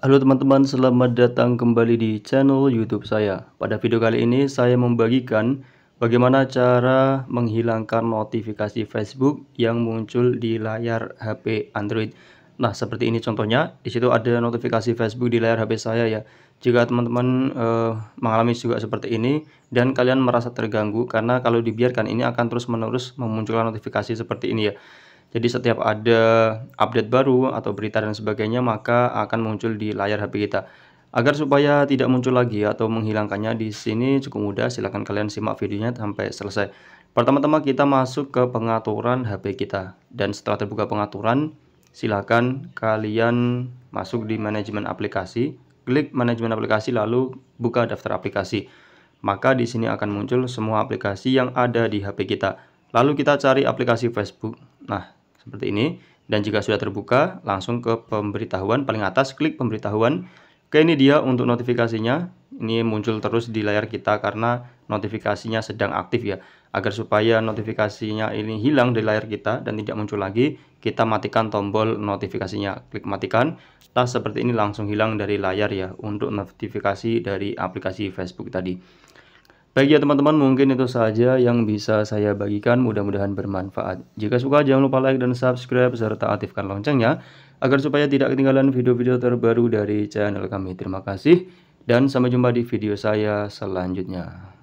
Halo teman-teman, selamat datang kembali di channel YouTube saya. Pada video kali ini saya membagikan bagaimana cara menghilangkan notifikasi Facebook yang muncul di layar HP Android. Nah, seperti ini contohnya. Di situ ada notifikasi Facebook di layar HP saya ya. Jika teman-teman eh, mengalami juga seperti ini dan kalian merasa terganggu karena kalau dibiarkan ini akan terus-menerus memunculkan notifikasi seperti ini ya. Jadi setiap ada update baru atau berita dan sebagainya maka akan muncul di layar HP kita. Agar supaya tidak muncul lagi atau menghilangkannya di sini cukup mudah silahkan kalian simak videonya sampai selesai. Pertama-tama kita masuk ke pengaturan HP kita dan setelah terbuka pengaturan silahkan kalian masuk di manajemen aplikasi, klik manajemen aplikasi lalu buka daftar aplikasi. Maka di sini akan muncul semua aplikasi yang ada di HP kita. Lalu kita cari aplikasi Facebook. Nah, seperti ini. Dan jika sudah terbuka, langsung ke pemberitahuan paling atas, klik pemberitahuan. Oke, ini dia untuk notifikasinya. Ini muncul terus di layar kita karena notifikasinya sedang aktif ya. Agar supaya notifikasinya ini hilang di layar kita dan tidak muncul lagi, kita matikan tombol notifikasinya. Klik matikan. Tas seperti ini langsung hilang dari layar ya untuk notifikasi dari aplikasi Facebook tadi. Baik ya teman-teman, mungkin itu saja yang bisa saya bagikan, mudah-mudahan bermanfaat. Jika suka jangan lupa like dan subscribe serta aktifkan loncengnya agar supaya tidak ketinggalan video-video terbaru dari channel kami. Terima kasih dan sampai jumpa di video saya selanjutnya.